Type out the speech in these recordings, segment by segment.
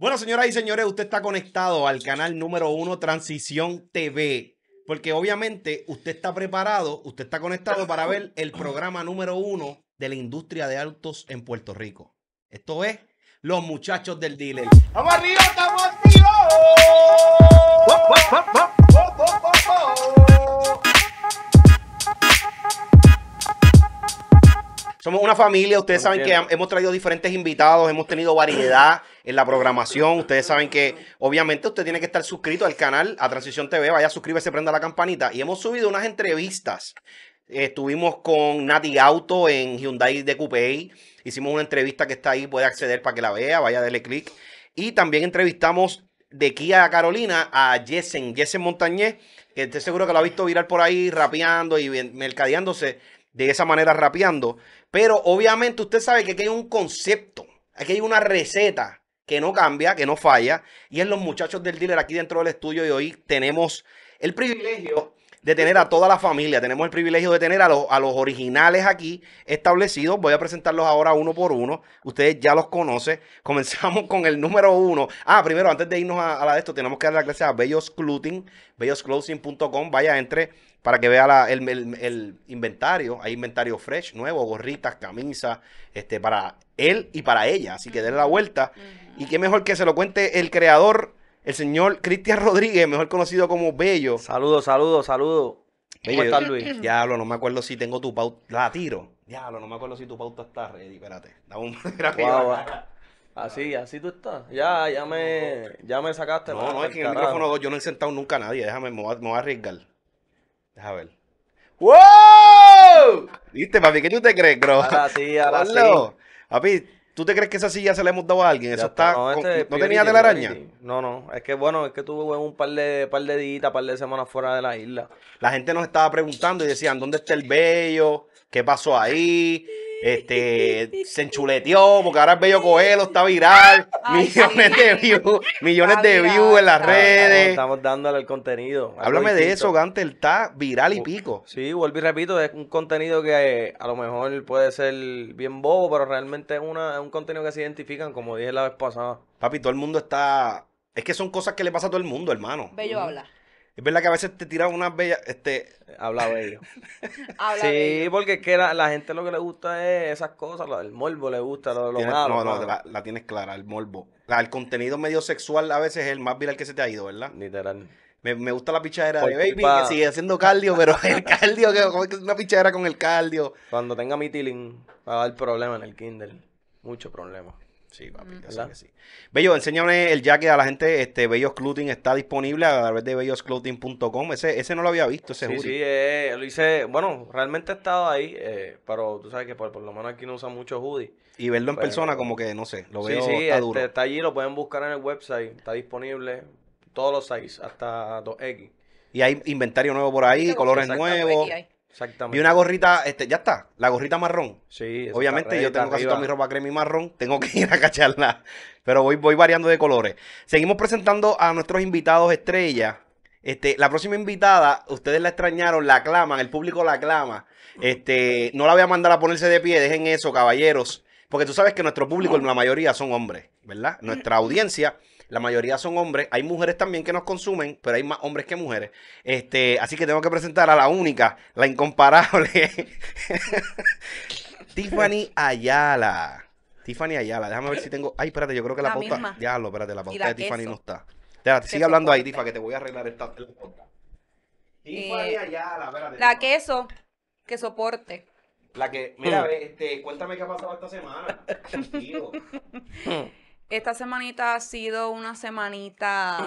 Bueno, señoras y señores, usted está conectado al canal número uno Transición TV. Porque obviamente usted está preparado, usted está conectado para ver el programa número uno de la industria de autos en Puerto Rico. Esto es Los Muchachos del Dealer. ¡Vamos arriba, estamos Somos una familia, ustedes saben que hemos traído diferentes invitados, hemos tenido variedad en la programación, ustedes saben que obviamente usted tiene que estar suscrito al canal, a Transición TV, vaya, suscríbase, prenda la campanita y hemos subido unas entrevistas. Estuvimos con Nati Auto en Hyundai de cupei hicimos una entrevista que está ahí, puede acceder para que la vea, vaya, darle clic. Y también entrevistamos de Kia a Carolina a Jessen, Jessen Montañez, que estoy seguro que lo ha visto virar por ahí rapeando y mercadeándose de esa manera rapeando. Pero obviamente usted sabe que aquí hay un concepto, aquí hay una receta que no cambia, que no falla, y en los muchachos del dealer aquí dentro del estudio y hoy tenemos el privilegio de tener a toda la familia. Tenemos el privilegio de tener a, los, a los originales aquí establecidos. Voy a presentarlos ahora uno por uno. Ustedes ya los conocen. Comenzamos con el número uno. Ah, primero, antes de irnos a, a la de esto, tenemos que dar la clase a Bellos bellosclothing.com. Vaya, entre para que vea el, inventario. Hay inventario fresh, nuevo, gorritas, camisas, este, para él y para ella. Así que denle la vuelta. Y qué mejor que se lo cuente el creador el señor Cristian Rodríguez, mejor conocido como Bello. Saludos, saludos, saludos. ¿Cómo estás, Luis? Diablo, no me acuerdo si tengo tu pauta. La tiro. Diablo, no me acuerdo si tu pauta está ready. Espérate. Dame un... wow, así, así tú estás. Ya, ya me, ya me sacaste. No, no, es que en el micrófono yo no he sentado nunca a nadie. Déjame, me voy a, arriesgar. Déjame ver. ¡Wow! ¿Viste, papi? ¿Qué tú te crees, bro? Así, sí, ahora Papi, ¿Tú te crees que esa silla se la hemos dado a alguien? Eso está. Este no, tenía de la tenía telaraña? No, no. Es que bueno, es que tuve un par de, par de días, par de semanas fuera de la isla. La gente nos estaba preguntando y decían, ¿dónde está el bello? ¿Qué pasó ahí? Este, se enchuleteó porque ahora es Bello Coelho, está viral. millones de views, millones de views en las redes. Estamos, dándole el contenido. Háblame de eso, Gante, está viral y pico. Sí, vuelvo y repito, es un contenido que eh, a lo mejor puede ser bien bobo, pero realmente es, una, un contenido que se identifican, como dije la vez pasada. Papi, todo el mundo está... Es que son cosas que le pasa a todo el mundo, hermano. Bello habla. Es verdad que a veces te tiran unas bellas. Este... Habla bello. sí, porque es que la, gente lo que le gusta es esas cosas. El morbo le gusta, lo, malo. No, no, la, tienes clara, el morbo. el contenido medio sexual a veces es el más viral que se te ha ido, ¿verdad? Literal. Me, gusta la pichadera de Baby, que sigue haciendo cardio, pero el cardio, que una pichadera con el cardio. Cuando tenga mi tiling, va a haber problema en el Kindle. Mucho problema. Sí, papi, mm. que sí. Bello, enséñame el jacket a la gente. Este Bellos Clothing está disponible a través de bellosclothing.com. Ese, ese no lo había visto, ese Sí, sí, eh, lo hice. Bueno, realmente he estado ahí, eh, pero tú sabes que por, lo menos aquí no usan mucho hoodie. Y verlo en pues, persona, como que no sé, lo veo sí, está este, Está allí, lo pueden buscar en el website. Está disponible todos los sites, hasta 2X. Y hay inventario nuevo por ahí, colores nuevos. Y una gorrita, este, ya está, la gorrita marrón. Sí, Obviamente yo tengo casi mi ropa crema y marrón, tengo que ir a cacharla, pero voy, voy variando de colores. Seguimos presentando a nuestros invitados estrella. Este, la próxima invitada, ustedes la extrañaron, la aclaman, el público la aclama. Este, no la voy a mandar a ponerse de pie, dejen eso, caballeros. Porque tú sabes que nuestro público, la mayoría, son hombres, ¿verdad? Nuestra audiencia la mayoría son hombres. Hay mujeres también que nos consumen, pero hay más hombres que mujeres. Este, así que tengo que presentar a la única, la incomparable. Tiffany Ayala. Tiffany Ayala. Déjame ver si tengo. Ay, espérate, yo creo que la, pauta. Ya, espérate, la pauta de Tiffany no está. Espérate, sigue hablando ahí, Tifa, que te voy a arreglar esta pauta. Tiffany eh, Ayala, espérate. La queso, que soporte. La que, mira, hmm. este, cuéntame qué ha pasado esta semana. Esta semanita ha sido una semanita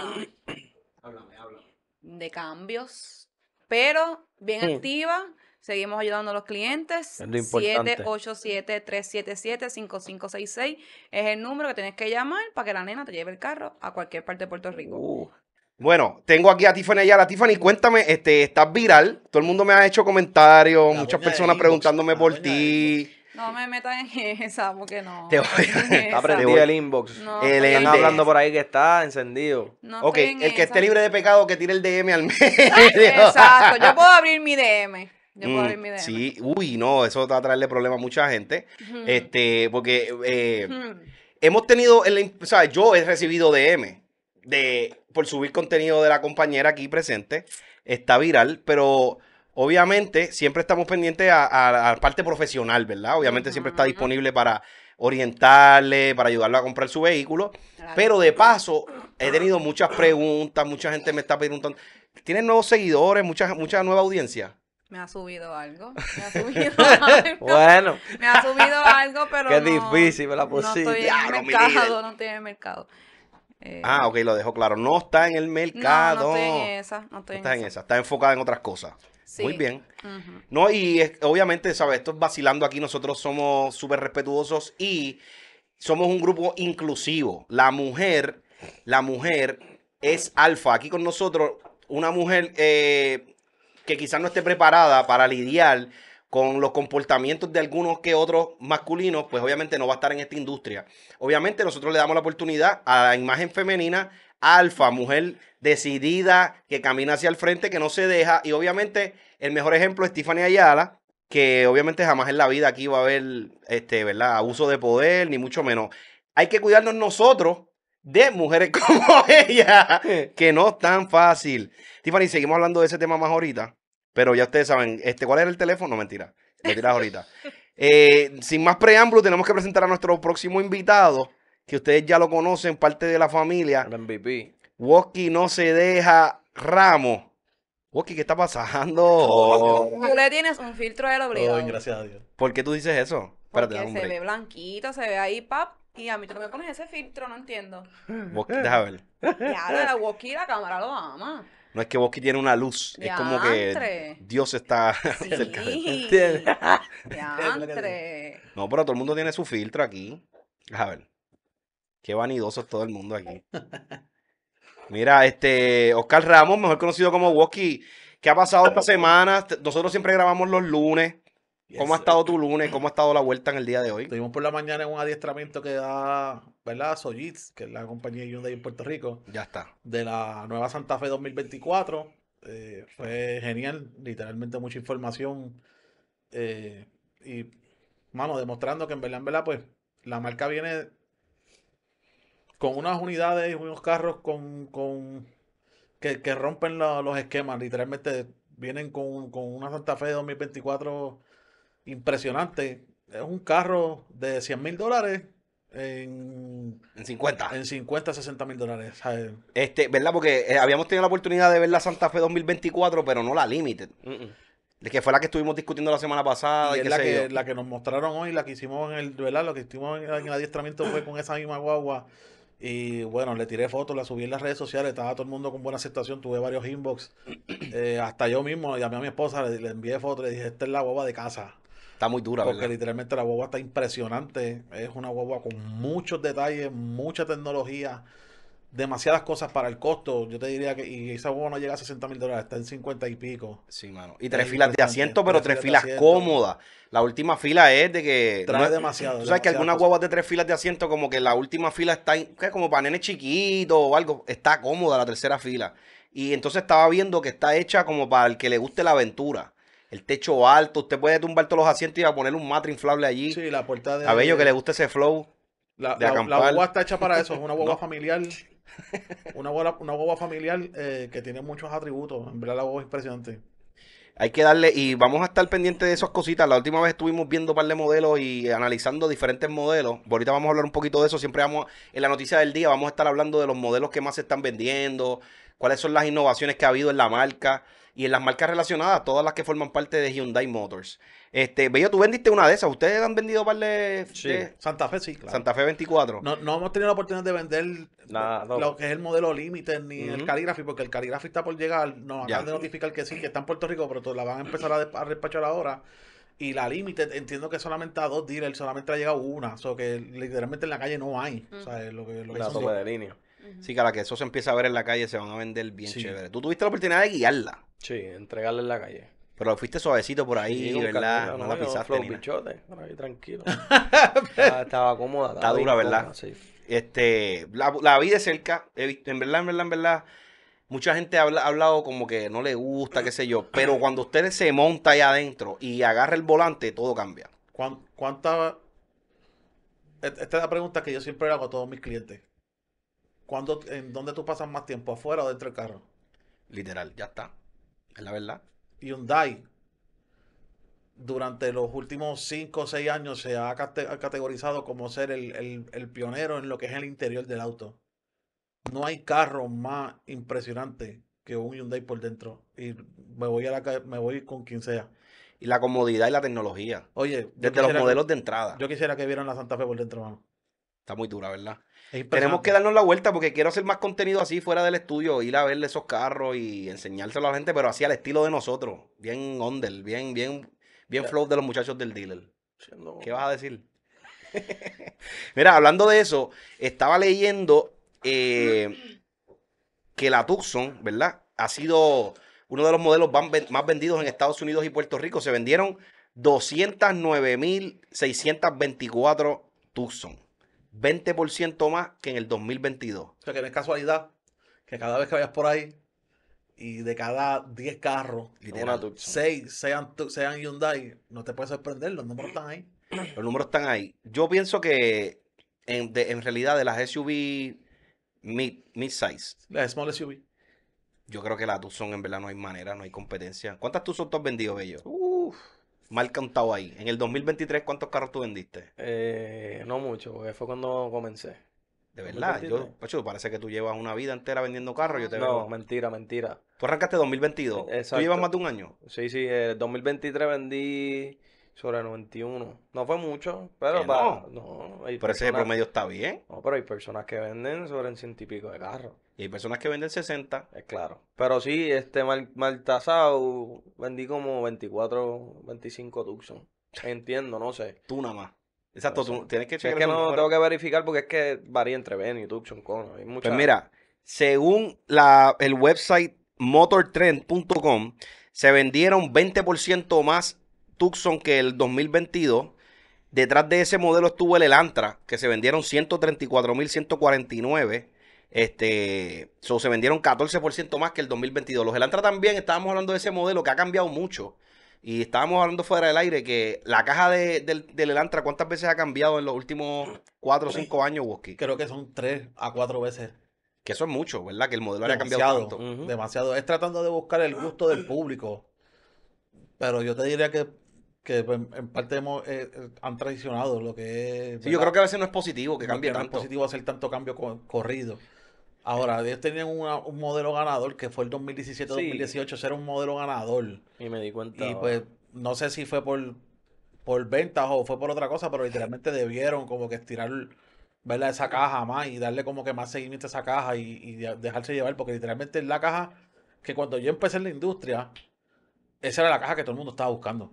de cambios, pero bien activa. Seguimos ayudando a los clientes. 787-377-5566 es el número que tienes que llamar para que la nena te lleve el carro a cualquier parte de Puerto Rico. Uh. Bueno, tengo aquí a Tiffany Ayala. Tiffany, cuéntame, este, estás viral. Todo el mundo me ha hecho comentarios, muchas personas preguntándome por ti. No me metas en esa, porque no. Te voy a... el inbox. el, están hablando por ahí que está encendido. No ok, el que esté libre de pecado que tire el DM al medio. Exacto, yo puedo abrir mi DM. Yo puedo mm, abrir mi DM. Sí, uy, no, eso va a traerle problemas a mucha gente. Este, porque eh, hemos tenido, o sea, yo he recibido DM de, por subir contenido de la compañera aquí presente. Está viral, pero Obviamente, siempre estamos pendientes a, la parte profesional, ¿verdad? Obviamente siempre está disponible para orientarle, para ayudarlo a comprar su vehículo. Pero de paso, he tenido muchas preguntas, mucha gente me está preguntando, ¿tienes nuevos seguidores, mucha, mucha nueva audiencia? Me ha subido algo. Me ha subido algo. bueno. Me ha subido algo, pero. Qué difícil, pues la No estoy en el mercado, no estoy mercado. Eh, ah, ok, lo dejo claro. No está en el mercado. No, no en esa. No, está en esa. Está enfocada en otras cosas. Muy bien. No, y obviamente, ¿sabes? Esto es vacilando aquí. Nosotros somos súper respetuosos y somos un grupo inclusivo. La mujer, la mujer es alfa. Aquí con nosotros, una mujer eh, que quizás no esté preparada para lidiar con los comportamientos de algunos que otros masculinos, pues obviamente no va a estar en esta industria. Obviamente nosotros le damos la oportunidad a la imagen femenina, alfa, mujer decidida, que camina hacia el frente, que no se deja. Y obviamente el mejor ejemplo es Tiffany Ayala, que obviamente jamás en la vida aquí va a haber, este, ¿verdad? Abuso de poder, ni mucho menos. Hay que cuidarnos nosotros de mujeres como ella, que no es tan fácil. Tiffany, seguimos hablando de ese tema más ahorita. Pero ya ustedes saben, este, ¿cuál era el teléfono? No, mentira. Lo tiras ahorita. Eh, sin más preámbulo, tenemos que presentar a nuestro próximo invitado, que ustedes ya lo conocen, parte de la familia. El MVP. Woski no se deja ramo. Woki, ¿qué está pasando? Tú le tienes un filtro de obligado. Oh, gracias a Dios. ¿Por qué tú dices eso? Porque se ve blanquito, se ve ahí, pap. Y a mí tú no me pones ese filtro, no entiendo. Woki, déjame ver. Ya, la Woki la cámara lo ama. No es que Woski tiene una luz, es como que Dios está cerca de no, pero todo el mundo tiene su filtro aquí. A ver. Qué vanidoso es todo el mundo aquí. Mira, este Oscar Ramos, mejor conocido como Woki, ¿qué ha pasado esta semana? Nosotros siempre grabamos los lunes. ¿Cómo ha estado eh, tu lunes? ¿Cómo ha estado la vuelta en el día de hoy? Estuvimos por la mañana en un adiestramiento que da, ¿verdad? Sojitz, que es la compañía Hyundai en Puerto Rico. Ya está. De la nueva Santa Fe 2024. Eh, fue genial, literalmente mucha información. Eh, y, mano, demostrando que en verdad, en verdad, pues la marca viene con unas unidades y unos carros con, con que, rompen los esquemas. Literalmente vienen con, con una Santa Fe 2024 impresionante. Es un carro de 100 mil dólares en, en 50. En 50, 60 mil dólares. Este, ¿verdad? Porque eh, habíamos tenido la oportunidad de ver la Santa Fe 2024, pero no la Limited. Que fue la que estuvimos discutiendo la semana pasada. Y, la, que, la que nos mostraron hoy, la que hicimos en el, ¿verdad? Lo que hicimos en, el adiestramiento fue con esa misma guagua. Y bueno, le tiré fotos, la subí en las redes sociales, estaba todo el mundo con buena aceptación, tuve varios inbox. Eh, hasta yo mismo llamé a mi esposa, le, le envié fotos, le dije, esta es la guagua de casa. Está muy dura, Porque literalmente la guagua está impresionante. Es una guagua con muchos detalles, mucha tecnología, demasiadas cosas para el costo. Yo te diría que y esa guagua no llega a 60 mil dólares, está en 50 y pico. Sí, mano. Y tres filas de asiento, pero tres, filas, cómodas. La última fila es de que... Trae no es, demasiado. Tú sabes que algunas huevas de tres filas de asiento, como que la última fila está como para nene chiquitos o algo. Está cómoda la tercera fila. Y entonces estaba viendo que está hecha como para el que le guste la aventura el techo alto, usted puede tumbar todos los asientos y a poner un matre inflable allí. Sí, la puerta de... A Bello que le guste ese flow la, de está hecha para eso, es una boba familiar. Una boba una familiar eh, que tiene muchos atributos. En verdad la boba es impresionante. Hay que darle, y vamos a estar pendientes de esas cositas. La última vez estuvimos viendo un par de modelos y analizando diferentes modelos. Ahorita vamos a hablar un poquito de eso. Siempre vamos, en la noticia del día, vamos a estar hablando de los modelos que más se están vendiendo, cuáles son las innovaciones que ha habido en la marca y en las marcas relacionadas, todas las que forman parte de Hyundai Motors. Este, Bello, tú vendiste una de esas. ¿Ustedes han vendido par de, Santa Fe, sí, Santa Fe 24. No, no hemos tenido la oportunidad de vender lo que es el modelo límite ni el Calligraphy, porque el Calligraphy está por llegar. Nos acaban de notificar que sí, que está en Puerto Rico, pero la van a empezar a, despachar ahora. Y la límite, entiendo que solamente a dos dealers, solamente ha llegado una. O sea, que literalmente en la calle no hay. O sea, lo que, lo que la de línea. Sí, que a la que eso se empieza a ver en la calle se van a vender bien chévere. Tú tuviste la oportunidad de guiarla. Sí, entregarla en la calle. Pero fuiste suavecito por ahí, ¿verdad? no, la pisaste. bichote, por ahí, tranquilo. estaba, cómoda. Estaba Está dura, ¿verdad? sí. Este, la, vida vi de cerca. en verdad, en verdad, en verdad. Mucha gente ha hablado como que no le gusta, qué sé yo. Pero cuando usted se monta allá adentro y agarra el volante, todo cambia. ¿Cuánta? E, esta es la pregunta que yo siempre hago a todos mis clientes. ¿En dónde tú pasas más tiempo? ¿Afuera o dentro del carro? Literal, ya está. Es la verdad. Hyundai, durante los últimos 5 o 6 años, se ha categorizado como ser el, pionero en lo que es el interior del auto. No hay carro más impresionante que un Hyundai por dentro. Y me voy a me voy con quien sea. Y la comodidad y la tecnología. Oye, desde los modelos de entrada. Yo quisiera que vieran la Santa Fe por dentro, mano. Está muy dura, ¿verdad? Tenemos que darnos la vuelta porque quiero hacer más contenido así fuera del estudio, ir a verle esos carros y enseñárselo a la gente, pero así al estilo de nosotros. Bien ondel bien, bien, bien flow de los muchachos del dealer. ¿Qué vas a decir? Mira, hablando de eso, estaba leyendo eh, que la Tucson, ¿verdad? Ha sido uno de los modelos más vendidos en Estados Unidos y Puerto Rico. Se vendieron 209.624 Tucson. 20% más que en el 2022. O sea que no es casualidad que cada vez que vayas por ahí y de cada 10 carros, 6 sean, sean Hyundai, no te puedes sorprender, los números están ahí. Los números están ahí. Yo pienso que en, realidad de las SUV mid, mid-size. Las small SUV. Yo creo que la Tucson en verdad no hay manera, no hay competencia. ¿Cuántas Tucson tú has vendido, Bello? Uff mal contado ahí. En el 2023, ¿cuántos carros tú vendiste? Eh, no mucho, porque fue cuando comencé. De verdad, yo, parece que tú llevas una vida entera vendiendo carros. no, mentira, mentira. Tú arrancaste 2022. Exacto. ¿Tú llevas más de un año? Sí, sí, el eh, 2023 vendí sobre 91. No fue mucho, pero para, no. pero ese promedio está bien. No, pero hay personas que venden sobre 100 y pico de carros. Y hay personas que venden 60. Es eh, claro. Pero sí, este mal tasado, vendí como 24, 25 Tucson. Entiendo, no sé. Tú nada más. Exacto, tienes que checar. Es que no tengo que verificar porque es que varía entre Ben y Tucson, Hay mucha Pues mira, según la, el website motortrend.com, se vendieron 20% más Tucson que el 2022. Detrás de ese modelo estuvo el Elantra, que se vendieron 134.149. Este, se vendieron 14% más que el 2022. Los Elantra también, estábamos hablando de ese modelo que ha cambiado mucho. Y estábamos hablando fuera del aire que la caja de, del, Elantra, ¿cuántas veces ha cambiado en los últimos 4 o 5 años, Woski? Creo que son 3 a 4 veces. Que eso es mucho, ¿verdad? Que el modelo haya cambiado tanto. Demasiado. Es tratando de buscar el gusto del público. Pero yo te diría que, pues, en parte eh, eh, han traicionado lo que es. Sí, yo creo que a veces no es positivo que cambie tanto. No es positivo hacer tanto cambio corrido. Ahora, ellos tenían un modelo ganador que fue el 2017-2018, sí. era un modelo ganador. Y me di cuenta. Y pues, no sé si fue por, por ventas o fue por otra cosa, pero literalmente debieron como que estirar verla esa caja más y darle como que más seguimiento a esa caja y, y dejarse llevar, porque literalmente es la caja que cuando yo empecé en la industria, esa era la caja que todo el mundo estaba buscando.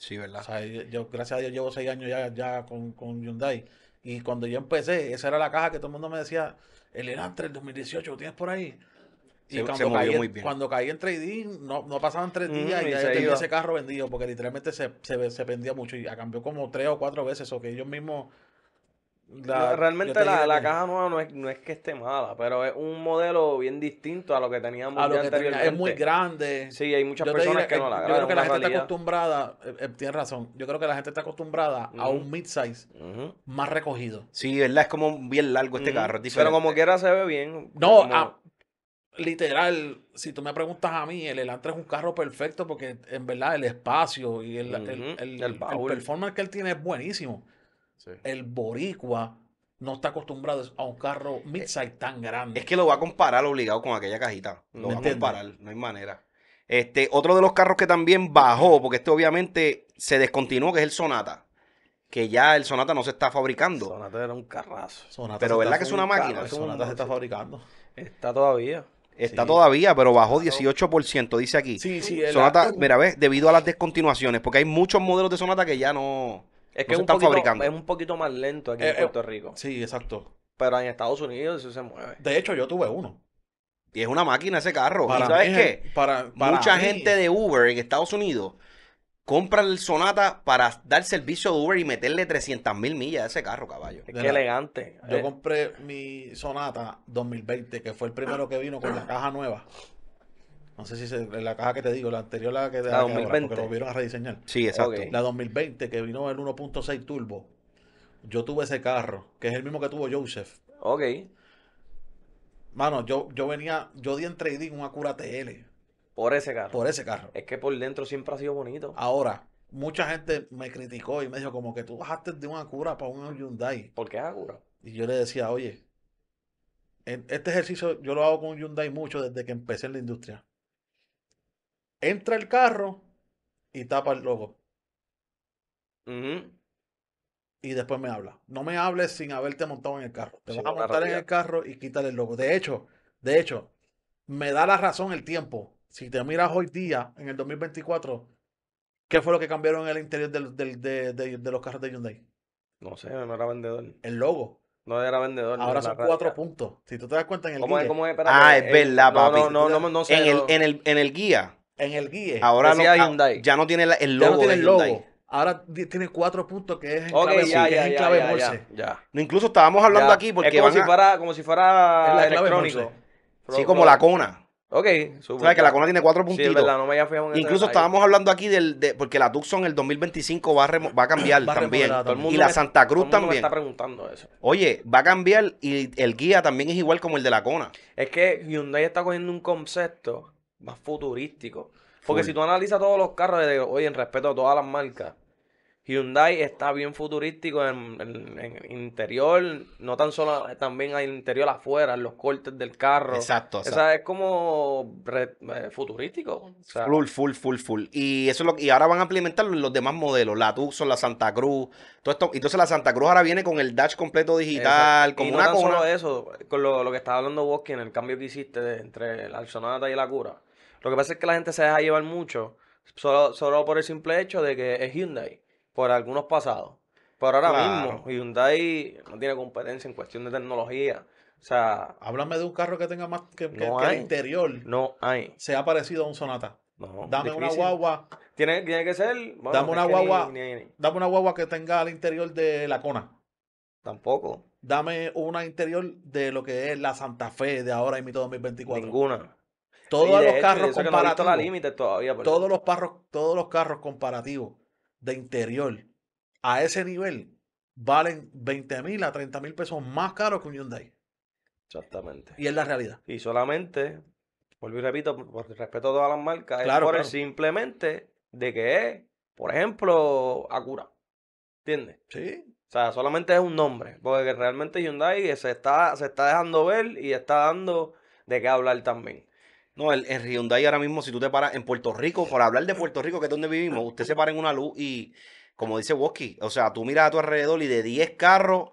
Sí, ¿verdad? O sea, yo, gracias a Dios, llevo seis años ya, con, Hyundai. Y cuando yo empecé, esa era la caja que todo el mundo me decía, el Elantra, el 2018, ¿lo tienes por ahí? Y se, cuando, caí, muy bien. cuando caí en trading, no, no pasaban tres días y, ya tenía ese carro vendido, porque literalmente se, se, se, vendía mucho y cambió como tres o cuatro veces, o que ellos mismos Realmente la, caja nueva no es, no es que esté mala, pero es un modelo bien distinto a lo que teníamos a Es muy grande. Sí, hay muchas personas que no la Yo creo que la gente está acostumbrada, tiene eh, eh, tienes razón, yo creo que la gente está acostumbrada a un mid size más recogido. Sí, ¿verdad? Es como bien largo este carro. pero como quiera se ve bien. No, ah, literal, si tú me preguntas a mí, el Elantra es un carro perfecto porque en verdad el espacio y el, el, el performance que él tiene es buenísimo. El boricua no está acostumbrado a un carro midsize tan grande. Es que lo va a comparar obligado con aquella cajita. Lo va a comparar, no hay manera. Este, otro de los carros que también bajó, porque este obviamente se descontinuó, que es el Sonata. Que ya el Sonata no se está fabricando. Sonata era un carrazo. pero ¿verdad que es una máquina? El Sonata se está fabricando. Está todavía. Está todavía, pero bajó 18%, dice aquí. Sí, sí. Sonata, mira, ves, debido a las descontinuaciones, porque hay muchos modelos de Sonata que ya no... Es que es, un poquito, fabricando. es un poquito más lento aquí eh, en eh, Puerto Rico. Sí, exacto. Pero en Estados Unidos eso se mueve. De hecho, yo tuve uno. Y es una máquina ese carro. ¿Y sabes qué? Para, Mucha gente de Uber en Estados Unidos compra el Sonata para dar servicio de Uber y meterle 300 mil millas a ese carro, caballo. Qué elegante. Yo eh. compré mi Sonata 2020, que fue el primero que vino con la caja nueva. No sé si es la caja que te digo, la anterior, la que, la Ahora, lo vieron a rediseñar. Sí, exacto. La 2020, que vino el 1.6 turbo. Yo tuve ese carro, que es el mismo que tuvo Joseph. Ok. Mano, yo, yo venía, yo di en trading un Acura TL. Por ese carro. Por ese carro. Es que por dentro siempre ha sido bonito. Ahora, mucha gente me criticó y me dijo como que tú bajaste de una Acura para un Hyundai. ¿Por qué Acura? Y yo le decía, oye, este ejercicio yo lo hago con Hyundai mucho desde que empecé en la industria entra el carro y tapa el logo. Y después me habla. No me hables sin haberte montado en el carro. Te vas a montar en el carro y quitar el logo. De hecho, de hecho, me da la razón el tiempo. Si te miras hoy día, en el 2024, ¿qué fue lo que cambiaron en el interior de, los carros de Hyundai? No sé, no era vendedor. El logo. No era vendedor. Ahora son cuatro puntos. Si tú te das cuenta en el guía. ah, es eh, verdad, No, no, no, en el guía en el guía. Ahora ah, Hyundai. ya no tiene el logo. Ya Ahora tiene cuatro puntos que es en clave, Morse. Incluso estábamos hablando aquí porque. como, si fuera, como si fuera electrónico. sí, como la cona. Ok, O ¿Sabes que la cona tiene cuatro puntitos? Sí, verdad, no me había fijado Incluso estábamos hablando aquí del, de, porque la Tucson el 2025 va a, cambiar también. y la Santa Cruz también. está preguntando eso. Oye, va a cambiar y el guía también es igual como el de la cona. Es que Hyundai está cogiendo un concepto más futurístico. Porque si tú analizas todos los carros, oye, en respeto a todas las marcas, Hyundai está bien futurístico en, el interior, no tan solo, también al interior afuera, en los cortes del carro. Exacto. O sea, es como eh, futurístico. full, full, full, full. Y eso es lo y ahora van a implementar los demás modelos, la Tucson, la Santa Cruz, todo esto. Entonces la Santa Cruz ahora viene con el dash completo digital, como una tan eso, con lo, que estaba hablando vos, que en el cambio que hiciste entre la Sonata y la Cura lo que pasa es que la gente se deja llevar mucho solo, por el simple hecho de que es Hyundai, por algunos pasados. Pero ahora mismo Hyundai no tiene competencia en cuestión de tecnología. O sea, háblame de un carro que tenga más que, no interior. No hay. Se ha parecido a un Sonata. No, dame una guagua. Tiene, tiene que ser. dame una guagua. Dame una guagua que tenga el interior de la Cona. Tampoco. Dame una interior de lo que es la Santa Fe de ahora y mi 2024. Ninguna. Todos los carros comparativos. Todos los carros, todos los carros comparativos de interior a ese nivel valen 20 mil a 30 mil pesos más caros que un Hyundai. Exactamente. Y es la realidad. Y solamente, vuelvo y repito, por respeto a todas las marcas, es simplemente de que es, por ejemplo, Acura. ¿Entiendes? Sí. O sea, solamente es un nombre, porque realmente Hyundai se está, se está dejando ver y está dando de qué hablar también. No, el, Hyundai ahora mismo, si tú te paras en Puerto Rico, por hablar de Puerto Rico, que es donde vivimos, usted se para en una luz y, como dice Woski, o sea, tú miras a tu alrededor y de 10 carros,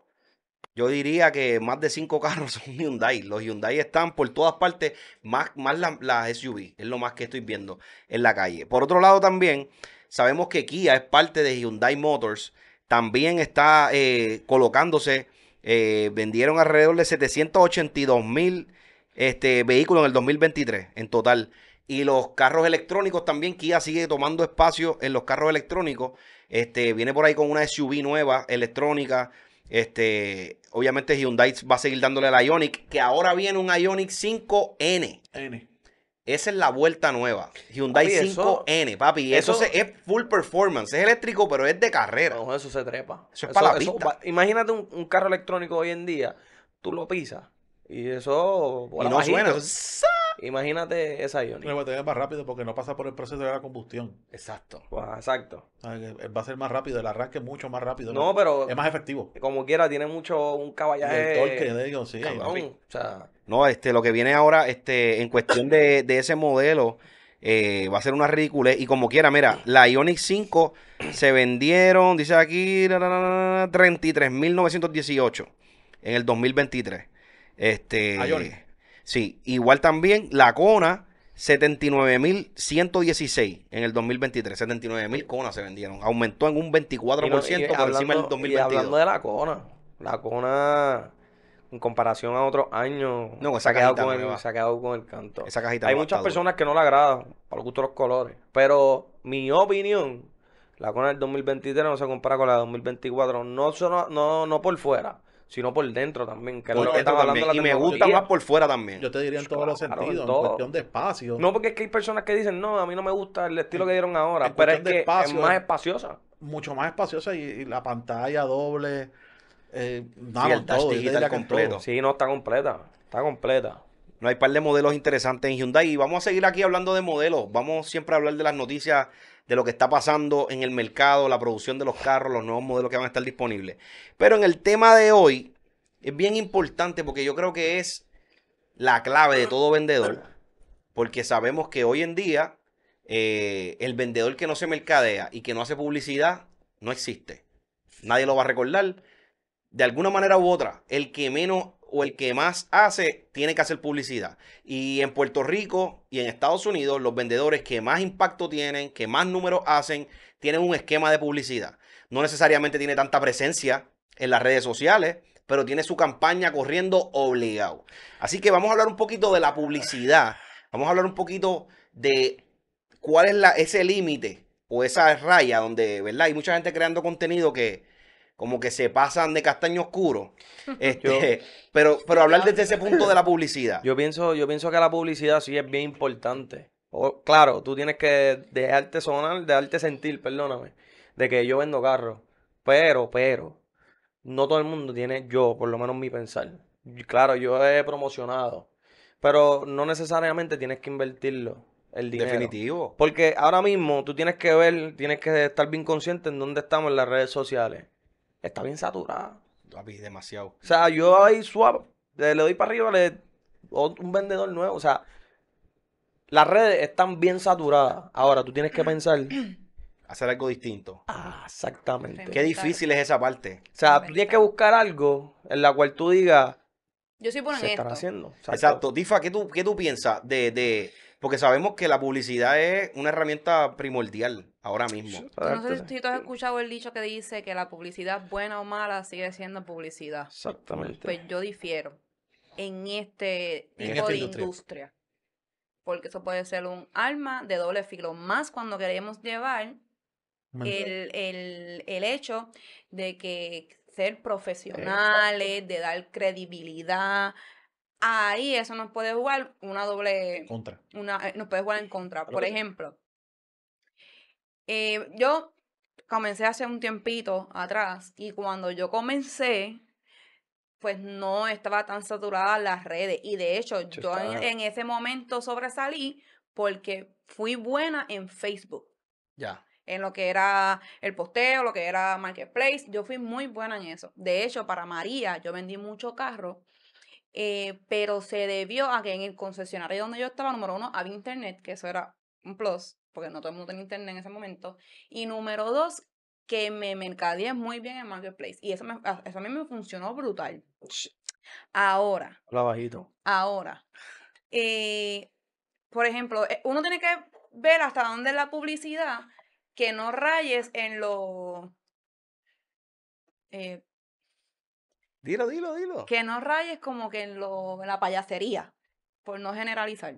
yo diría que más de 5 carros son Hyundai. Los Hyundai están por todas partes, más, más las SUV, es lo más que estoy viendo en la calle. Por otro lado también, sabemos que Kia es parte de Hyundai Motors, también está eh, colocándose, eh, vendieron alrededor de 782 mil este, en el 2023 en total. Y los carros electrónicos también, Kia sigue tomando espacio en los carros electrónicos. Este, viene por ahí con una SUV nueva, electrónica. Este, obviamente Hyundai va a seguir dándole la Ionic, que ahora viene un Ionic 5N. N. Esa es la vuelta nueva. Hyundai 5N, papi. Eso, es full performance. Es eléctrico, pero es de carrera. eso se trepa. Eso es para la pista. imagínate un, carro electrónico hoy en día. Tú lo pisas y eso. Imagínate esa Ioniq es más rápido porque no pasa por el proceso de la combustión. Exacto. Pues, exacto. Va a ser más rápido, el arranque es mucho más rápido. No, pero. Es más efectivo. Como quiera, tiene mucho un caballaje. el torque de No, este, lo que viene ahora, este, en cuestión de, ese modelo. Eh, va a ser una ridícula. Y como quiera, mira, la Ioniq 5 se vendieron, dice aquí, 33.918 en el 2023. Este, Sí, igual también la Cona, 79.116 en el 2023. 79.000 Conas se vendieron. Aumentó en un 24% por hablando, encima del 2022. Y hablando de la Cona, la Cona en comparación a otros años no, se, ha el, quedado con el, canto. Hay muchas personas que no la agradan, por gusto los colores. Pero mi opinión, la Cona del 2023 no se compara con la del 2024. No, no, no por fuera sino por dentro también. Que por dentro también. y me gusta más por fuera también. Yo te diría en todos los sentidos, en, cuestión de espacio. No, porque es que hay personas que dicen, no, a mí no me gusta el estilo que dieron ahora, pero es que es más espaciosa. Mucho más espaciosa y, la pantalla doble. Eh, el todo, completo. Sí, no, está completa. Está completa. No hay par de modelos interesantes en Hyundai. Y vamos a seguir aquí hablando de modelos. Vamos siempre a hablar de las noticias de lo que está pasando en el mercado, la producción de los carros, los nuevos modelos que van a estar disponibles. Pero en el tema de hoy es bien importante porque yo creo que es la clave de todo vendedor, porque sabemos que hoy en día eh, el vendedor que no se mercadea y que no hace publicidad no existe. Nadie lo va a recordar. De alguna manera u otra, el que menos o el que más hace tiene que hacer publicidad. Y en Puerto Rico y en Estados Unidos, los vendedores que más impacto tienen, que más números hacen, tienen un esquema de publicidad. No necesariamente tiene tanta presencia en las redes sociales, pero tiene su campaña corriendo obligado. Así que vamos a hablar un poquito de la publicidad. Vamos a hablar un poquito de cuál es la, ese límite o esa raya donde, ¿verdad? Hay mucha gente creando contenido que como que se pasan de castaño oscuro. Este, pero, pero hablar desde ese punto de la publicidad. Yo pienso, yo pienso que la publicidad sí es bien importante. O, claro, tú tienes que dejarte sonar, dejarte sentir, perdóname, de que yo vendo carros. Pero, pero, no todo el mundo tiene yo, por lo menos mi pensar. Claro, yo he promocionado, pero no necesariamente tienes que invertirlo. El dinero. Definitivo. Porque ahora mismo tú tienes que ver, tienes que estar bien consciente en dónde estamos en las redes sociales está bien saturada. Papi, demasiado. O sea, yo ahí suave, le, doy para arriba, le un vendedor nuevo. O sea, las redes están bien saturadas. Ahora, tú tienes que pensar. Hacer algo distinto. Ah, exactamente. Qué difícil es esa parte. O sea, tú tienes que buscar algo en la cual tú digas. Yo soy por Haciendo. Exacto. Tifa, ¿qué tú, qué tú piensas de, de porque sabemos que la publicidad es una herramienta primordial ahora mismo. No sé si tú has escuchado el dicho que dice que la publicidad buena o mala sigue siendo publicidad. Exactamente. Pues yo difiero en este tipo de industria. Porque eso puede ser un arma de doble filo. Más cuando queremos llevar el, el, el hecho de que ser profesionales, de dar credibilidad, ahí eso nos puede jugar una doble... Contra. Una, eh, nos puede jugar en contra. Por ejemplo, eh, yo comencé hace un tiempito atrás y cuando yo comencé, pues no estaba tan saturada las redes. Y de hecho, yo en, ese momento sobresalí porque fui buena en Facebook. Ya. En lo que era el posteo, lo que era Marketplace. Yo fui muy buena en eso. De hecho, para María, yo vendí mucho carro eh, pero se debió a que en el concesionario donde yo estaba, número uno, había internet, que eso era un plus, porque no todo el mundo tenía internet en ese momento, y número dos, que me mercadeé muy bien en Marketplace, y eso, eso a mí me funcionó brutal. Ahora. Ahora. Eh, por ejemplo, eh, uno tiene que ver hasta dónde la publicidad, que no rayes en los... Dilo, dilo, dilo. Que no rayes como que en, la payasería, por no generalizar.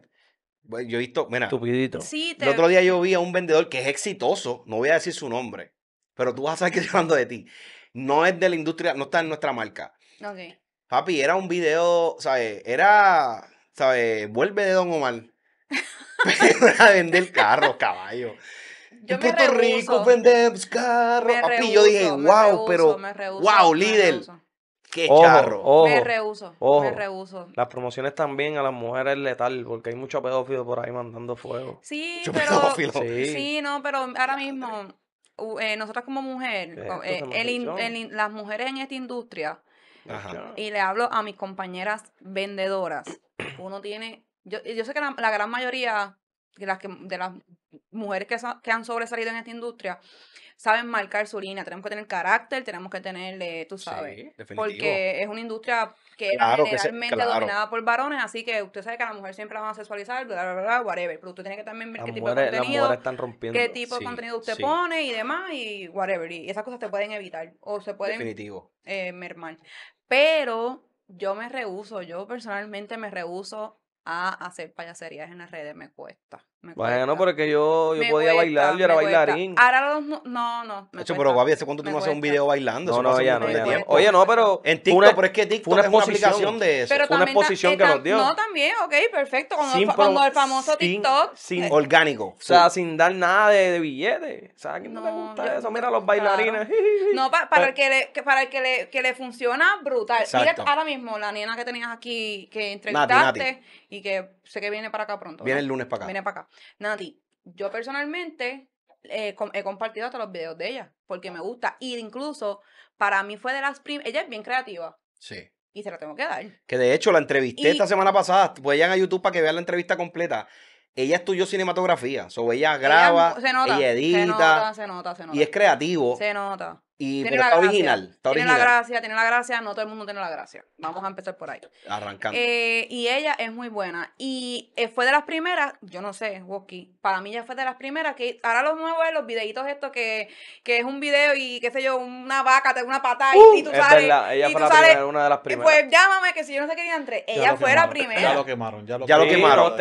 yo he visto, mira, Estupidito. el otro día yo vi a un vendedor que es exitoso, no voy a decir su nombre, pero tú vas a saber que estoy hablando de ti. No es de la industria, no está en nuestra marca. Ok. Papi, era un video, ¿sabes? Era, ¿sabes? Vuelve de Don Omar. era vender carros, caballo. Yo en Puerto Rico vendemos carros. Papi, yo dije, wow, pero, wow, líder. Qué charro. me me Las promociones también a las mujeres es letal, porque hay mucho pedófilo por ahí mandando fuego. Sí, pero... Sí. no, pero ahora mismo... Eh, nosotras como mujer, eh, las mujeres en esta industria, y le hablo a mis compañeras vendedoras, uno tiene, yo, sé que la gran mayoría de las, de las mujeres que, han sobresalido en esta industria, saben marcar su línea. Tenemos que tener carácter, tenemos que tenerle tú sabes, porque es una industria que es era generalmente dominada por varones, así que usted sabe que a la mujer siempre la van a sexualizar, bla, bla, bla, whatever. Pero usted tiene que también ver qué tipo de contenido, están qué tipo de contenido usted pone y demás, y whatever. Y esas cosas te pueden evitar o se pueden Eh, mermar. Pero yo me rehuso, yo personalmente me rehuso a hacer payaserías en las redes me cuesta bueno, porque yo, yo podía bailar, yo era bailarín. Ahora los no, no. De hecho, pero Gaby, ¿hace cuánto tú no haces un video bailando? No, no, ya Ya Oye, no, pero. En TikTok, una, pero es que TikTok es una aplicación de eso. Pero fue una exposición que nos dio. No, también, ok, perfecto. Con el, famoso TikTok. Sin, eh. Orgánico. O sea, sin dar nada de, billetes. ¿Sabes quién no, le gusta eso? Mira los bailarines. no, para, pues el que le, para el que le, que le funciona, brutal. Mira ahora mismo la nena que tenías aquí que entrevistaste y que sé que viene para acá pronto. Viene el lunes para acá. Viene para acá. Nati, yo personalmente eh, he compartido hasta los videos de ella, porque me gusta. Y incluso, para mí fue de las primeras. Ella es bien creativa. Sí. Y se la tengo que dar. Que de hecho la entrevisté esta semana pasada. Vayan a YouTube para que vean la entrevista completa ella estudió cinematografía, so ella graba, y edita, se nota, se nota, se nota, y es creativo. Se nota. Y tiene original, tiene la gracia, tiene la gracia, no todo el mundo tiene la gracia. Vamos a empezar por ahí. Arrancando. Eh, y ella es muy buena. Y eh, fue de las primeras, yo no sé, Woki, para mí ya fue de las primeras que ahora los nuevos los videitos estos que, que es un video y qué sé yo, una vaca una patada y uh, tú sabes Ella fue la primera, una de las eh, primeras. Pues llámame, que si yo no sé qué día entre, ella fue la primera. Ya lo quemaron, ya lo, quemaron.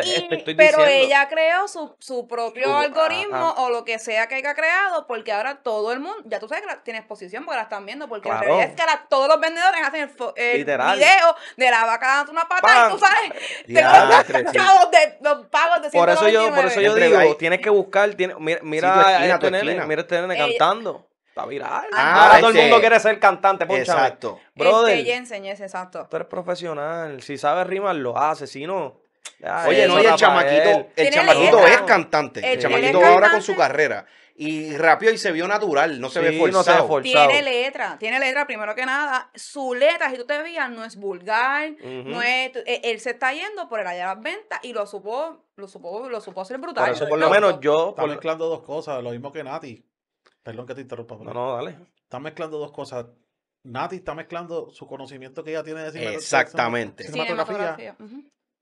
pero ella creó su, propio uh, algoritmo o lo que sea que haya creado, porque ahora todo el mundo, ya tú sabes que tienes posición porque la están viendo. Porque realidad es que todos los vendedores hacen el, video de la vaca dando una pata y tú sabes, te los pagos de, los pagos de Por eso yo, por eso yo digo, tienes que buscar, mira, este mira, este nene, mira este nene cantando. Está viral. Ah, ahora todo el mundo quiere ser cantante, Exacto. Este, Brother, exacto. Tú eres profesional. Si sabes rimar, lo haces. Si no, Oye, no, es el chamaquito, el chamaquito es cantante. El, chamaquito chamaquito ahora con su carrera y rápido y se vio natural, no se ve forzado. Tiene letra, tiene letra primero que nada. Su letra, si tú te veías, no es vulgar, no es, e, él, se está yendo por el área de las ventas y lo supo, lo supo, lo supo hacer brutal. Por eso, por lo, menos yo. Está mezclando dos cosas, lo mismo que Nati. Perdón que te interrumpa. No, no, dale. Está mezclando dos cosas. Nati está mezclando su conocimiento que ella tiene de cinematografía, Exactamente. cinematografía,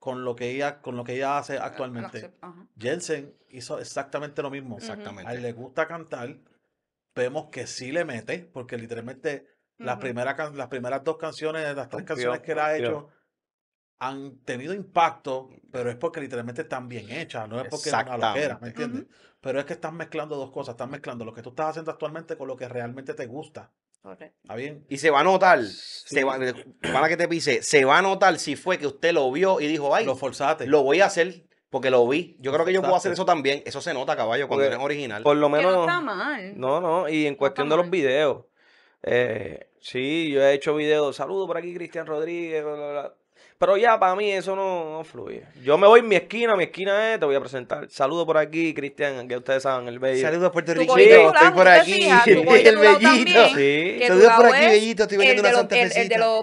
con lo que ella, con lo que hace actualmente. Jensen hizo exactamente lo mismo. Exactamente. A él le gusta cantar. Vemos que sí le mete, porque literalmente las, primeras, las primeras dos canciones, las tres canciones que él ha hecho, han tenido impacto, pero es porque literalmente están bien hechas, no es porque es una loquera, ¿me entiendes? Pero es que están mezclando dos cosas, están mezclando lo que tú estás haciendo actualmente con lo que realmente te gusta bien? Y se va a notar, se va, para que te pise, se va a notar si fue que usted lo vio y dijo, ay, lo forzaste. Lo voy a hacer porque lo vi. Yo creo que yo puedo hacer eso también. Eso se nota, caballo, cuando eres original. Por lo menos. no No, y en cuestión de los videos. Eh, sí, yo he hecho videos. Saludo por aquí, Cristian Rodríguez. Pero ya para mí eso no, fluye. Yo me voy en mi esquina, mi esquina es, te voy a presentar. Saludo por aquí, Cristian, que ustedes saben, el bello. Saludos a Puerto Rico, estoy por aquí. el, bellito. Sí. Saludos por aquí, bellito, estoy viendo una Santa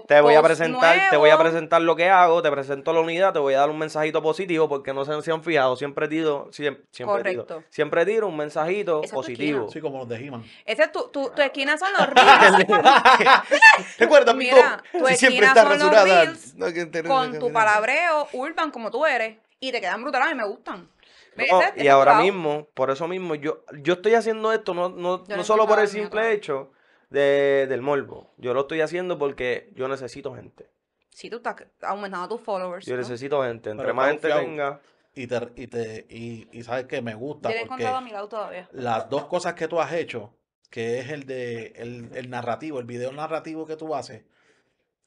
Te voy a presentar, te voy a presentar lo que hago, te presento la unidad, te voy a dar un mensajito positivo porque no se, han fijado, siempre tiro, siempre, siempre tiro. Siempre un mensajito positivo. Sí, como los de He-Man. Esa es tu, tu, esquina son los reels. Recuerda, mi Mira, siempre no son que con tu palabreo urban como tú eres. Y te quedan brutales y me gustan. y ahora mismo, por eso mismo, yo, yo estoy haciendo esto no, no, solo por el simple hecho del morbo. Yo lo estoy haciendo porque yo necesito gente. si tú estás aumentando tus followers. Yo necesito gente. Entre más gente venga y te, y sabes que me gusta porque a mi lado todavía. las dos cosas que tú has hecho que es el de el, el, narrativo el video narrativo que tú haces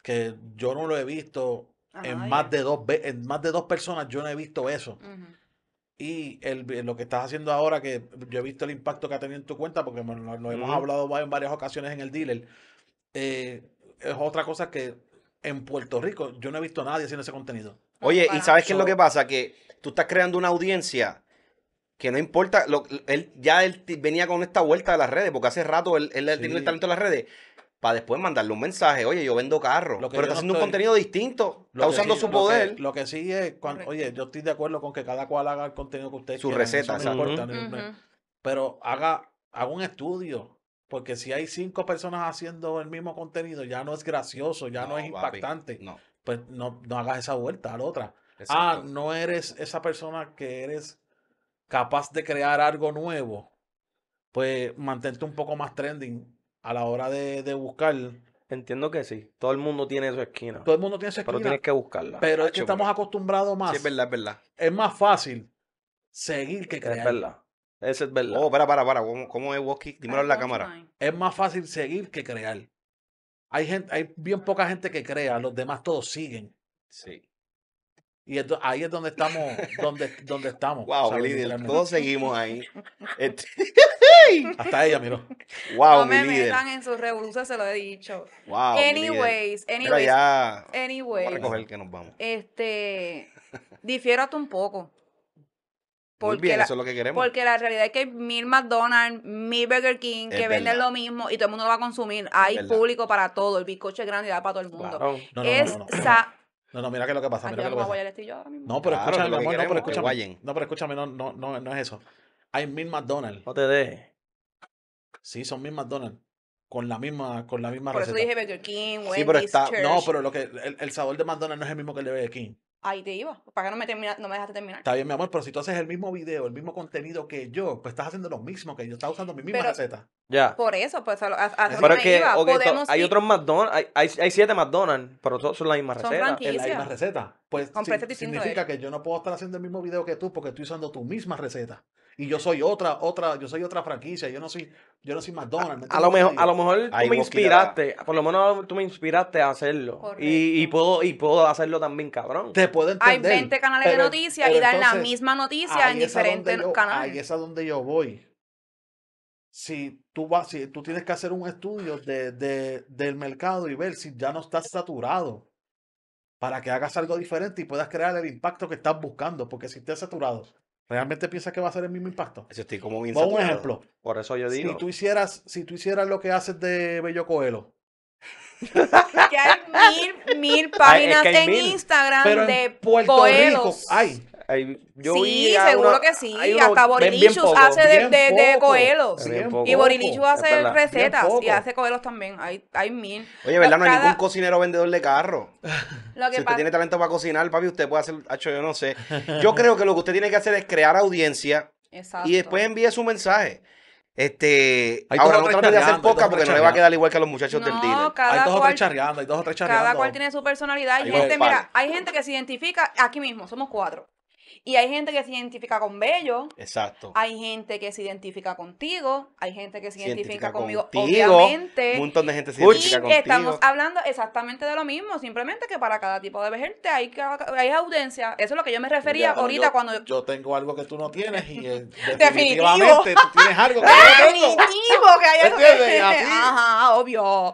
que yo no lo he visto en, más de dos, más de dos personas yo no he visto eso. Y eh, lo que estás haciendo ahora, que yo he visto el impacto que ha tenido en tu cuenta, porque lo hemos hablado en varias ocasiones en el dealer, eh, es otra cosa que en Puerto Rico yo no he visto a nadie haciendo ese contenido. Oye, ¿y sabes qué es lo que pasa? Que tú estás creando una audiencia que no importa, lo, él, ya él venía con esta vuelta de las redes, porque hace rato él, tenía el talento de las redes, para después mandarle un mensaje, oye, yo vendo carro, pero está haciendo un contenido distinto, está usando su poder. lo que sí es, oye, yo estoy de acuerdo con que cada cual haga el contenido que usted Su quiera, receta, no importa, pero haga, un estudio. Porque si hay cinco personas haciendo el mismo contenido, ya no es gracioso, ya no, es impactante. Pues no, no hagas esa vuelta a la otra. Ah, no eres esa persona que eres capaz de crear algo nuevo. Pues mantente un poco más trending a la hora de, de buscar. Entiendo que sí. Todo el mundo tiene su esquina. Todo el mundo tiene su esquina. Pero tienes que buscarla. Pero es que estamos acostumbrados más. Sí, es verdad, es verdad. Es más fácil seguir que crear. Es verdad. Eso es verdad. Oh, para, para, para. ¿Cómo, es Woski? Dímelo en la cámara. Es más fácil seguir que crear. Hay, gente, hay bien poca gente que crea. Los demás todos siguen. Sí. Y ahí es donde estamos, donde, donde estamos. Wow, mi líder, todos seguimos ahí. Este, hasta ella, miró. Wow, mi me líder. en sus revoluciones, se lo he dicho. Wow. Anyways, anyways. Ya... anyways. Vamos a recoger que nos vamos. Este, difiero hasta un poco. Porque bien, la, eso es lo que queremos. Porque la realidad es que hay mil McDonald's, mil Burger King que venden lo mismo y todo el mundo lo va a consumir. Hay público para todo. El bizcocho es grande y da para todo el mundo. Claro. No, no, mira qué es lo que pasa. Mira lo que pasa. No, pero Claro, escúchame, no, pero escúchame. No, pero escúchame, no, no, no, es eso. Hay mil McDonald's. No te dejes. Sí, son mil McDonald's. Con la misma, con la misma Por eso dije Burger King, Wendy's, Sí, pero está. Church. No, pero lo que el, el sabor de McDonald's no es el mismo que el de Burger King ahí te iba. ¿Para qué no me, termina, no me dejaste terminar? Está bien, mi amor, pero si tú haces el mismo video, el mismo contenido que yo, pues estás haciendo lo mismo que yo, estás usando mi misma receta Ya. Por eso, pues a, a, pero iba. Podemos hay otros McDonald's, hay, hay, siete McDonald's, pero son las mismas son recetas. Es la misma receta. Pues si, significa eh. que yo no puedo estar haciendo el mismo video que tú porque estoy usando tu misma receta y yo soy otra, otra, yo soy otra franquicia, yo no soy, yo no soy McDonald's. A, lo mejor, a lo mejor tú me inspiraste, por lo menos tú me inspiraste a hacerlo. Y, puedo, y puedo hacerlo también, cabrón. Te puedo Hay 20 canales de noticias y dan la misma noticia en diferentes canales. Ahí es a donde yo voy. Si tú vas, si tú tienes que hacer un estudio de, del mercado y ver si ya no estás saturado para que hagas algo diferente y puedas crear el impacto que estás buscando, porque si estás saturado ¿Realmente piensas que va a ser el mismo impacto? como un ejemplo. Por eso yo digo. Si tú hicieras, si tú hicieras lo que haces de Bello Coelho. que hay mil, páginas en Instagram de en Puerto Rico hay sí, seguro que sí. Hasta Borilichus hace de, de, coelos. Y Borilichus hace recetas y hace coelos también. Hay, hay mil. Oye, ¿verdad? No hay ningún cocinero vendedor de carro. que si usted tiene talento para cocinar, papi, usted puede hacer. yo no sé. Yo creo que lo que usted tiene que hacer es crear audiencia Exacto. y después envíe su mensaje. Este, ahora no trate de hacer poca porque no le va a quedar igual que a los muchachos del día Hay dos o tres hay dos Cada cual tiene su personalidad. gente, mira, hay gente que se identifica aquí mismo, somos cuatro. Y hay gente que se identifica con Bello. Exacto. Hay gente que se identifica contigo. Hay gente que se, identifica, conmigo, obviamente. Un montón de gente se identifica contigo. Estamos hablando exactamente de lo mismo. Simplemente que para cada tipo de gente hay, hay audiencia. Eso es lo que yo me refería ahorita cuando. Yo... tengo algo que tú no tienes y eh, definitivamente tú tienes algo que yo no tengo. que hay algo Ajá, obvio.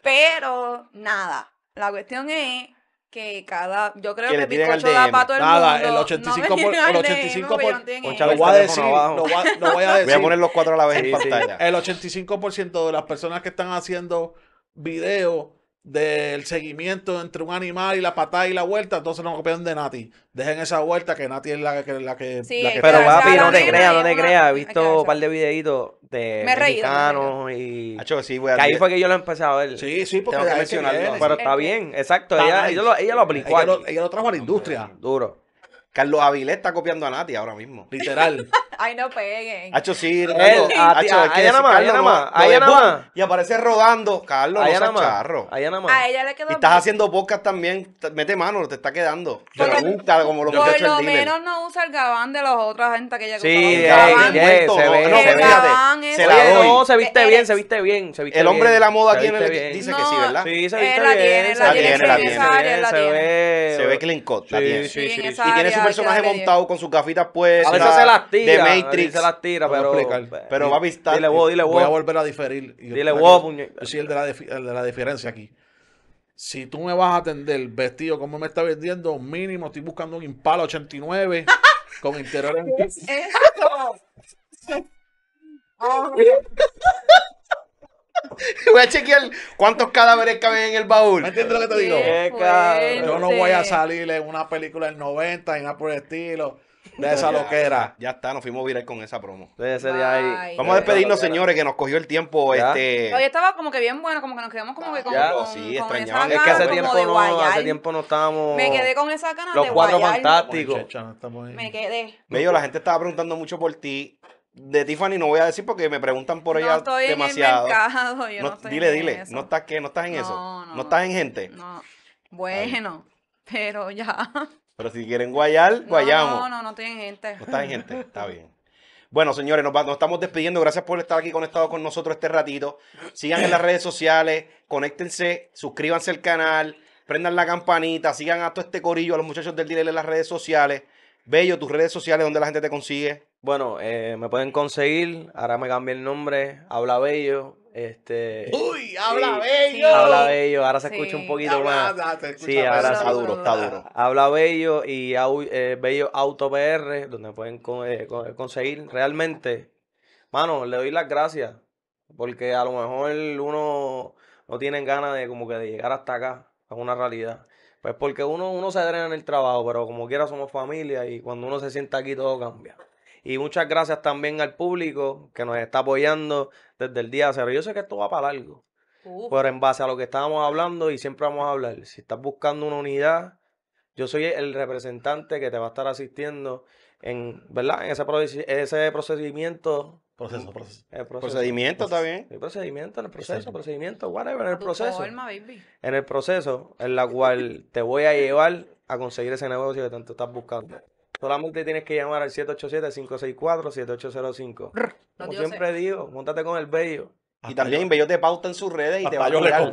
Pero nada. La cuestión es que cada. Yo creo que, que Bizcocho da para todo el Nada, el 85%. por, el 85 por, lo voy a decir. Lo, voy a, lo voy a decir. Voy a poner los cuatro a la vez en pantalla. El 85% de las personas que están haciendo videos del seguimiento entre un animal y la patada y la vuelta, entonces no copiaron de Nati. Dejen esa vuelta que Nati es la que... La que, pero papi, no te creas, no te creas. He visto un par de videitos de me mexicanos y... sí, voy a que ahí fue que yo lo empecé a ver. Sí, sí, porque... Tengo que pero está bien, exacto. Ella, ella, lo, aplicó. Ella lo, ella trajo a la industria. Duro. Carlos Avilés está copiando a Nati ahora mismo. Literal. Ay, no peguen. Hacho, sí, nada más, ahí nada más, nada más. Y aparece rodando, Carlos, ahí nada más. charro. nada más. A ella le quedó Y estás haciendo bocas también, mete mano, te está quedando. Te gusta como lo Por lo menos no usa el gabán de los otros gente que ella Sí, El gabán, se ve, se la eh, eh, se viste bien, se viste bien, El hombre de la moda aquí en el dice que sí, ¿verdad? Sí, se eh, viste la bien. tiene, la tiene, la tiene. se ve. Se ve clean cut, la tiene. Y tiene su personaje montado con sus gafitas puestas. A veces se las tira, tira, pero. va a avistar Voy a volver a diferir. dile el de, la diferencia aquí. Si tú me vas a atender vestido como me está vendiendo, mínimo estoy buscando un Impala 89 con interior en. Voy a chequear cuántos cadáveres caben en el baúl. Yo no voy a salir en una película del 90 y nada por el estilo de esa loquera. Ya está, nos fuimos a virar con esa promo. Vamos a despedirnos, señores, que nos cogió el tiempo. Hoy este, estaba como que bien bueno, como que nos quedamos como que con. sí, es que hace tiempo, no, hace tiempo no estábamos. Me quedé con esa cana Los de cuatro fantásticos. me quedé. Medio, la gente estaba preguntando mucho por ti. De Tiffany no voy a decir porque me preguntan por no ella estoy demasiado. En el mercado, yo no, no dile, dile, no estás no estás en eso. No, estás en gente. No. Bueno, pero ya. Pero si quieren guayar, guayamos. No, no, no, tienen gente. No están gente, está bien. Bueno, señores, nos, estamos despidiendo. Gracias por estar aquí conectados con nosotros este ratito. Sigan en las redes sociales, conéctense, suscríbanse al canal, prendan la campanita, sigan a todo este corillo, a los muchachos del Dile en las redes sociales. Bello, tus redes sociales, donde la gente te consigue. Bueno, eh, me pueden conseguir, ahora me cambié el nombre, Habla Bello, este, Uy, habla bello. Habla bello, ahora se escucha un poquito más. sí, ahora está duro, está duro. Habla bello y eh, bello auto PR, donde pueden eh, conseguir realmente. Mano, le doy las gracias porque a lo mejor uno no tiene ganas de como que de llegar hasta acá, a una realidad. Pues porque uno, uno se drena en el trabajo, pero como quiera somos familia y cuando uno se sienta aquí todo cambia. Y muchas gracias también al público que nos está apoyando desde el día cero. Yo sé que esto va para largo, pero en base a lo que estábamos hablando y siempre vamos a hablar, si estás buscando una unidad, yo soy el representante que te va a estar asistiendo en, ¿verdad? En ese, procedimiento Proceso, proceso. Procedimiento está bien. El procedimiento, en el proceso, procedimiento, whatever, en el proceso. En el proceso en la cual te voy a llevar a conseguir ese negocio que tanto estás buscando. Solamente tienes que llamar al 787-564-7805. Como siempre digo, montate con el bello. Y también Bello te pauta en sus redes y te va a le Bello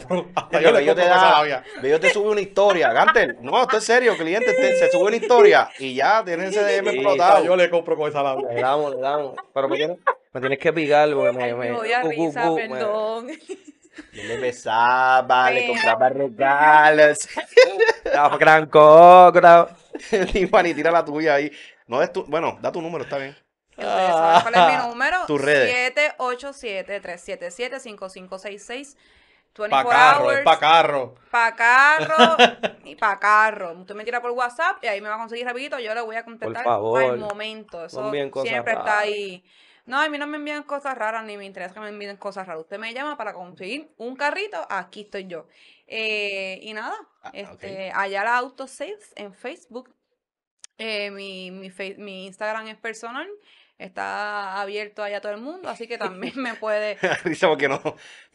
te da, Bello te sube una historia. Gantel, no, esto es serio, cliente, se sube una historia y ya tienes ese DM explotado. Yo le compro con esa labia. Le damos, le damos. Pero me tienes, que picar porque me... me voy a perdón. Yo le besaba, le compraba regalos. La gran coco. ni tira la tuya ahí. bueno, da tu número, está bien. ¿Cuál es mi ah, número? Tus redes. 787-377-5566. 24 pacarro, hours. es para carro y carro. Usted me tira por WhatsApp y ahí me va a conseguir rapidito. Yo le voy a contestar por el al momento. Eso siempre está ahí no, a mí no me envían cosas raras, ni me interesa que me envíen cosas raras. Usted me llama para conseguir un carrito, aquí estoy yo. Eh, y nada, ah, este, allá la Auto Sales en Facebook. Eh, mi, Instagram es personal está abierto allá a todo el mundo, así que también me puede. Dice porque no,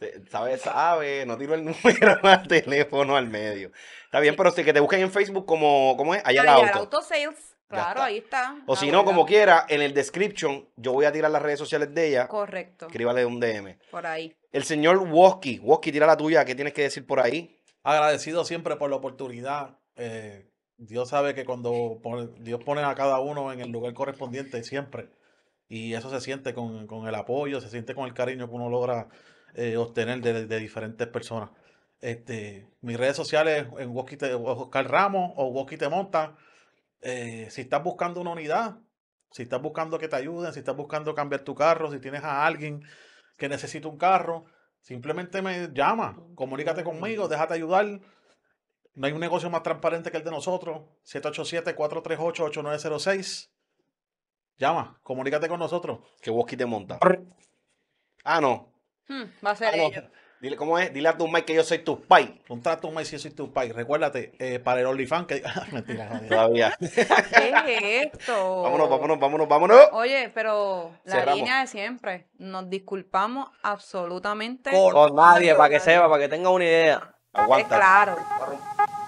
eh, sabe, sabe, no tiro el número al teléfono al medio. Está bien, pero sí que te busquen en Facebook como, ¿cómo es? Allá, la auto Sales. Claro, ahí está. O si no, como quiera, en el description yo voy a tirar las redes sociales de ella. Correcto. Escríbale un DM. Por ahí. El señor Woski, Woski, tira la tuya, ¿qué tienes que decir por ahí? Agradecido siempre por la oportunidad. Eh, Dios sabe que cuando Dios pone a cada uno en el lugar correspondiente siempre. Y eso se siente con, el apoyo, se siente con el cariño que uno logra eh, obtener de, diferentes personas. Este, mis redes sociales en Woski Oscar Ramos o Woski Te Monta. Eh, si estás buscando una unidad, si estás buscando que te ayuden, si estás buscando cambiar tu carro, si tienes a alguien que necesita un carro, simplemente me llama, comunícate conmigo, déjate ayudar. No hay un negocio más transparente que el de nosotros. 787-438-8906. Llama, comunícate con nosotros. Que Woski te monta. Ah, no. Hmm, va a ser ah, Dile, ¿cómo es? Dile a tu Mike que yo soy tu pai. Ponte a tu Mike si yo soy tu pai. Recuérdate, eh, para el OnlyFans que... Ah, mentira, no, todavía. ¿Qué es esto? Vámonos, vámonos, vámonos, vámonos. Oye, pero la línea de siempre. Nos disculpamos absolutamente. Con, nadie, para que sepa, para que tenga una idea. Aguanta. claro.